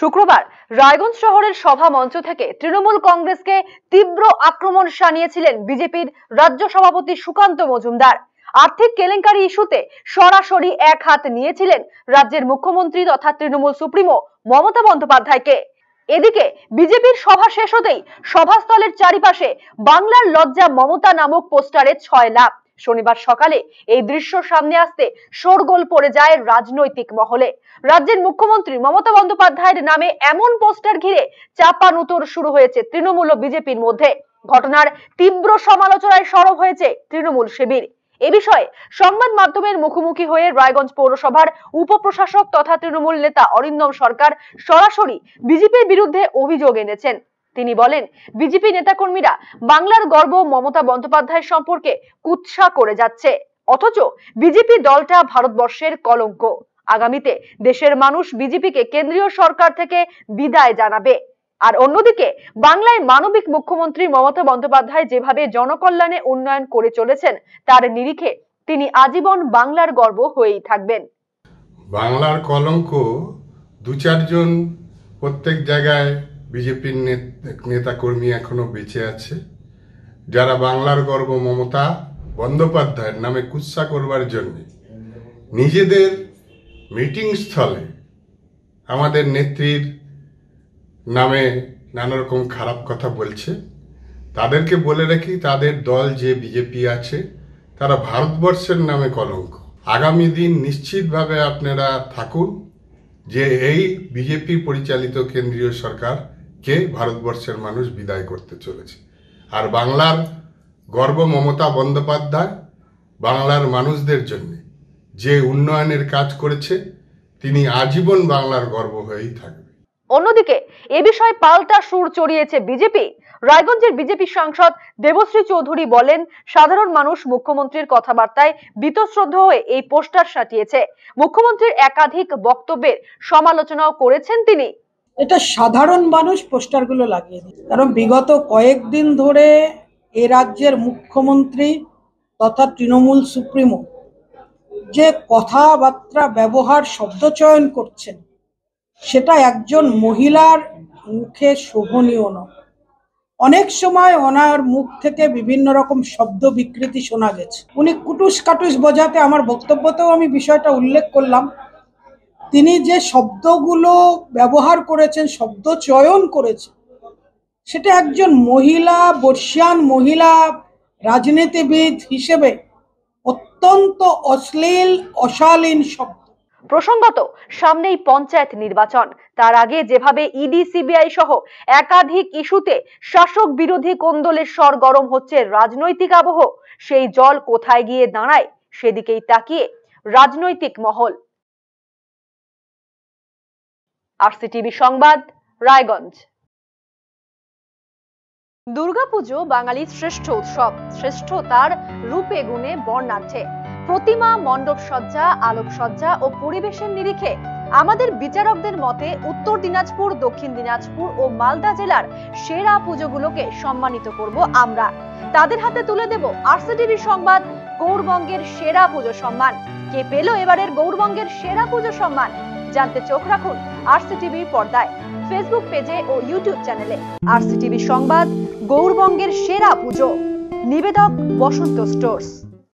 শুক্রবার রায়গঞ্জ শহরের সভা মঞ্চ থেকে তৃণমূল কংগ্রেসকে তীব্র আক্রমণ শানিয়েছিলেন বিজেপির রাজ্য সভাপতি সুকান্ত মজুমদার আর্থিক কেলেঙ্কারি ইস্যুতে সরাসরি এক হাত নিয়েছিলেন রাজ্যের মুখ্যমন্ত্রী তথা তৃণমূল সুপ্রিমো মমতা বন্দ্যোপাধ্যায়কে এদিকে বিজেপির সভা শেষ হতেই সভাস্থলের চারিপাশে বাংলার লজ্জা মমতা নামক পোস্টারে ছয় লাখ শনিবার সকালে এই দৃশ্য সামনে আসতে শোরগোল পড়ে যায় রাজনৈতিক মহলে রাজ্যের মুখ্যমন্ত্রী মমতা বন্দ্যোপাধ্যায়ের নামে এমন পোস্টার ঘিরে চাপা চাপানুতোর শুরু হয়েছে তৃণমূল ও বিজেপির মধ্যে ঘটনার তীব্র সমালোচনায় সরব হয়েছে তৃণমূল শিবির এ বিষয়ে সংবাদ মাধ্যমের মুখোমুখি হয়ে রায়গঞ্জ পৌরসভার উপপ্রশাসক তথা তৃণমূল নেতা অরিন্দম সরকার সরাসরি বিজেপির বিরুদ্ধে অভিযোগ এনেছেন তিনি বলেন বিজেপি নেতাকর্মীরা বাংলার গর্ব মমতা বন্দ্যোপাধ্যায় সম্পর্কে কুৎসা করে যাচ্ছে অথচ বিজেপি দলটা ভারতবর্ষের কলঙ্ক আগামীতে দেশের মানুষ বিজেপিকে কেন্দ্রীয় সরকার থেকে বিদায় জানাবে আর অন্যদিকে বাংলায় মানবিক মুখ্যমন্ত্রী মমতা বন্দ্যোপাধ্যায় যেভাবে জনকল্যাণে উন্নয়ন করে চলেছেন তার নিরিখে তিনি আজীবন বাংলার গর্ব হয়েই থাকবেন বাংলার কলঙ্ক দু চারজন প্রত্যেক জায়গায় বিজেপির নেতাকর্মী এখনো বেঁচে আছে যারা বাংলার গর্ব মমতা বন্দ্যোপাধ্যায়ের নামে কুৎসা করবার জন্যে নিজেদের মিটিং স্থলে আমাদের নেত্রীর নামে নানা রকম খারাপ কথা বলছে তাদেরকে বলে রাখি তাদের দল যে বিজেপি আছে তারা ভারতবর্ষের নামে কলঙ্ক আগামী দিন নিশ্চিতভাবে আপনারা থাকুন যে এই বিজেপি পরিচালিত কেন্দ্রীয় সরকার কে ভারতবর্ষের মানুষ বিদায় করতে চলেছে আর বাংলার গর্ব মমতা বন্দ্যোপাধ্যায় বাংলার মানুষদের জন্য যে উন্নয়নের কাজ করেছে তিনি আজীবন বাংলার গর্ব হয়েই থাকবে অন্যদিকে এ বিষয়ে পাল্টা সুর চড়িয়েছে বিজেপি রায়গঞ্জের বিজেপি সাংসদ দেবশ্রী চৌধুরী বলেন সাধারণ মানুষ মুখ্যমন্ত্রীর কথাবার্তায় বীতশ্রদ্ধ হয়ে এই পোস্টার সাটিয়েছে মুখ্যমন্ত্রীর একাধিক বক্তব্যের সমালোচনাও করেছেন তিনি এটা সাধারণ মানুষ পোস্টারগুলো লাগিয়ে দিচ্ছে কারণ বিগত কয়েকদিন ধরে এ রাজ্যের মুখ্যমন্ত্রী তথা তৃণমূল সুপ্রিমো যে কথাবার্তা ব্যবহার শব্দ চয়ন করছেন সেটা একজন মহিলার মুখে শোভনীয় নয় অনেক সময় ওনার মুখ থেকে বিভিন্ন রকম শব্দ বিকৃতি শোনা গেছে উনি কুটুস কাটুস বোঝাতে আমার বক্তব্যতেও আমি বিষয়টা উল্লেখ করলাম তিনি যে শব্দগুলো ব্যবহার করেছেন শব্দ চয়ন করেছেন সেটা একজন মহিলা বর্ষিয়ান মহিলা রাজনীতিবিদ হিসেবে অত্যন্ত অশ্লীল অশালীন শব্দ প্রসঙ্গত সামনেই পঞ্চায়েত নির্বাচন তার আগে যেভাবে ইডি e সিবিআই সহ একাধিক ইস্যুতে শাসক বিরোধী কোন্দলের স্বর গরম হচ্ছে রাজনৈতিক আবহ সেই জল কোথায় গিয়ে দাঁড়ায় সেদিকেই তাকিয়ে রাজনৈতিক মহল আরসিটিভি সংবাদ রায়গঞ্জ দুর্গাপুজো বাঙালির শ্রেষ্ঠ উৎসব শ্রেষ্ঠ তার রূপে গুণে বর্ণাঢ্যে প্রতিমা মণ্ডপ সজ্জা আলোকসজ্জা ও পরিবেশের নিরিখে আমাদের বিচারকদের মতে উত্তর দিনাজপুর দক্ষিণ দিনাজপুর ও মালদা জেলার সেরা পুজোগুলোকে সম্মানিত করব আমরা তাদের হাতে তুলে দেব আরসিটিভি সংবাদ গৌরবঙ্গের সেরা পুজো সম্মান কে পেল এবারের গৌরবঙ্গের সেরা পুজো সম্মান জানতে চোখ রাখুন আরসিটিভি পর্দায় ফেসবুক পেজে ও ইউটিউব চ্যানেলে আরসিটিভি সংবাদ গৌরবঙ্গের সেরা পুজো নিবেদক বসন্ত স্টোর্স